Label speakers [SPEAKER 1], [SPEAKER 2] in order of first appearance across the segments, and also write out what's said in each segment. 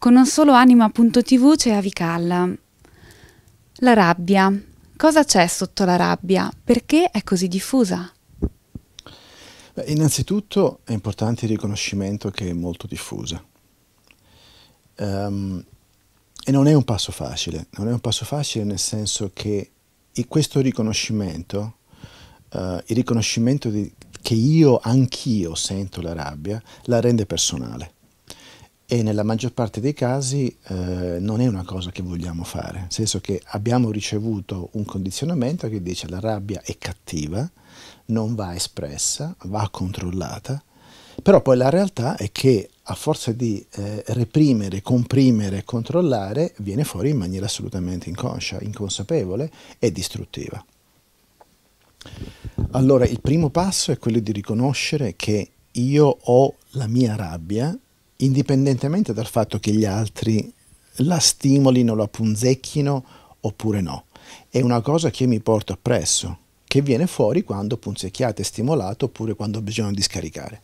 [SPEAKER 1] Con non solo anima.tv c'è Avical. La rabbia. Cosa c'è sotto la rabbia? Perché è così diffusa? Beh, innanzitutto è importante il riconoscimento che è molto diffusa. Um, e non è un passo facile, non è un passo facile nel senso che questo riconoscimento, uh, il riconoscimento di, che io anch'io sento la rabbia, la rende personale e nella maggior parte dei casi eh, non è una cosa che vogliamo fare, nel senso che abbiamo ricevuto un condizionamento che dice la rabbia è cattiva, non va espressa, va controllata, però poi la realtà è che a forza di eh, reprimere, comprimere, controllare, viene fuori in maniera assolutamente inconscia, inconsapevole e distruttiva. Allora il primo passo è quello di riconoscere che io ho la mia rabbia indipendentemente dal fatto che gli altri la stimolino, la punzecchino oppure no. È una cosa che mi porto appresso, che viene fuori quando punzecchiate, e stimolato oppure quando ho bisogno di scaricare.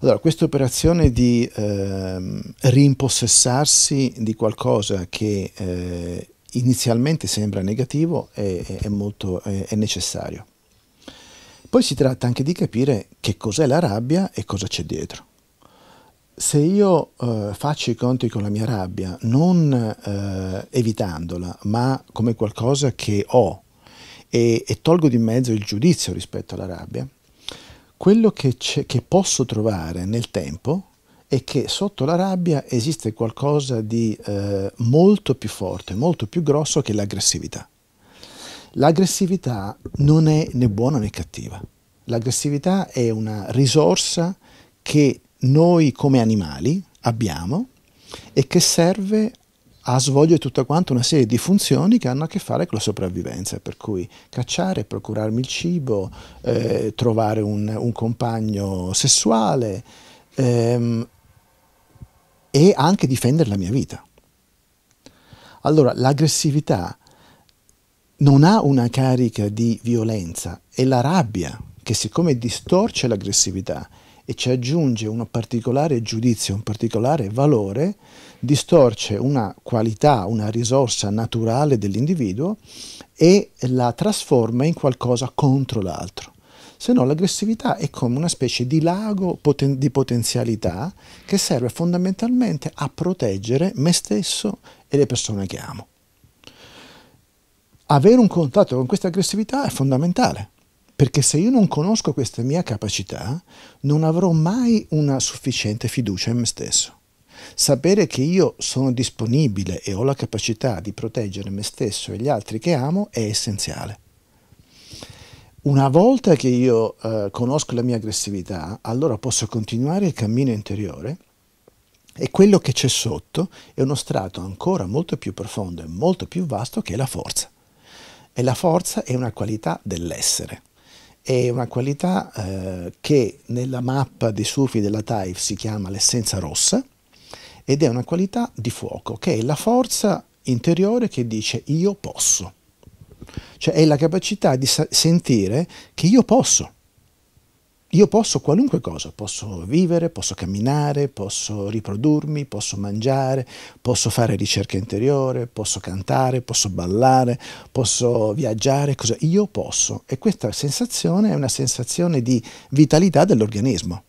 [SPEAKER 1] Allora, questa operazione di eh, rimpossessarsi di qualcosa che eh, inizialmente sembra negativo è, è molto è, è necessario. Poi si tratta anche di capire che cos'è la rabbia e cosa c'è dietro se io eh, faccio i conti con la mia rabbia, non eh, evitandola, ma come qualcosa che ho e, e, tolgo di mezzo il giudizio rispetto alla rabbia, quello che, che posso trovare nel tempo è che sotto la rabbia esiste qualcosa di eh, molto più forte, molto più grosso che l'aggressività. L'aggressività non è né buona né cattiva. L'aggressività è una risorsa che noi come animali abbiamo e che serve a svolgere tutta quanta una serie di funzioni che hanno a che fare con la sopravvivenza, per cui cacciare, procurarmi il cibo, eh, trovare un, un, compagno sessuale ehm, e anche difendere la mia vita. Allora, l'aggressività non ha una carica di violenza, è la rabbia che siccome distorce l'aggressività e ci aggiunge un particolare giudizio, un particolare valore, distorce una qualità, una risorsa naturale dell'individuo e la trasforma in qualcosa contro l'altro. Se no l'aggressività è come una specie di lago poten di potenzialità che serve fondamentalmente a proteggere me stesso e le persone che amo. Avere un contatto con questa aggressività è fondamentale perché se io non conosco questa mia capacità, non avrò mai una sufficiente fiducia in me stesso. Sapere che io sono disponibile e ho la capacità di proteggere me stesso e gli altri che amo è essenziale. Una volta che io eh, conosco la mia aggressività, allora posso continuare il cammino interiore e quello che c'è sotto è uno strato ancora molto più profondo e molto più vasto che è la forza. E la forza è una qualità dell'essere è una qualità eh, che nella mappa dei sufi della Taif si chiama l'essenza rossa ed è una qualità di fuoco che è la forza interiore che dice io posso, cioè è la capacità di sentire che io posso. Io posso qualunque cosa, posso vivere, posso camminare, posso riprodurmi, posso mangiare, posso fare ricerca interiore, posso cantare, posso ballare, posso viaggiare, cosa? io posso. E questa sensazione è una sensazione di vitalità dell'organismo.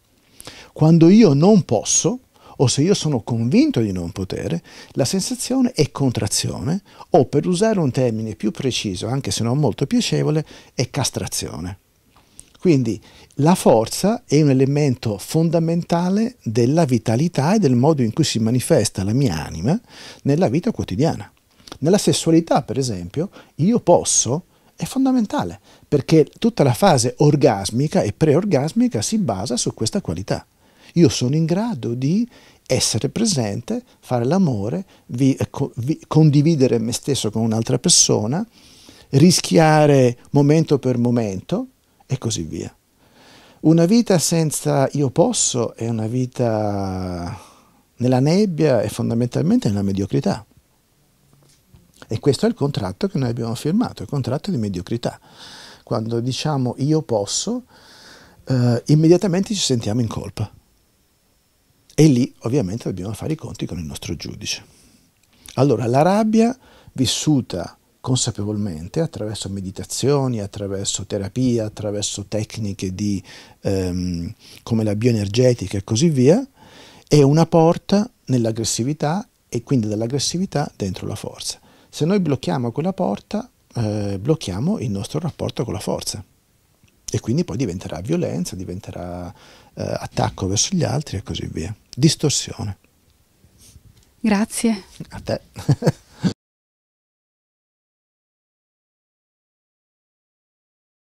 [SPEAKER 1] Quando io non posso, o se io sono convinto di non potere, la sensazione è contrazione o per usare un termine più preciso, anche se non molto piacevole, è castrazione. Quindi la forza è un elemento fondamentale della vitalità e del modo in cui si manifesta la mia anima nella vita quotidiana. Nella sessualità, per esempio, io posso, è fondamentale, perché tutta la fase orgasmica e preorgasmica si basa su questa qualità. Io sono in grado di essere presente, fare l'amore, vi, eh, vi, condividere me stesso con un'altra persona, rischiare momento per momento, e così via. Una vita senza io posso è una vita nella nebbia e fondamentalmente nella mediocrità. E questo è il contratto che noi abbiamo firmato, il contratto di mediocrità. Quando diciamo io posso, eh, immediatamente ci sentiamo in colpa. E lì ovviamente dobbiamo fare i conti con il nostro giudice. Allora la rabbia vissuta consapevolmente attraverso meditazioni, attraverso terapia, attraverso tecniche di, ehm, come la bioenergetica e così via, è una porta nell'aggressività e quindi dall'aggressività dentro la forza. Se noi blocchiamo quella porta, eh, blocchiamo il nostro rapporto con la forza e quindi poi diventerà violenza, diventerà eh, attacco verso gli altri e così via. Distorsione. Grazie. A te.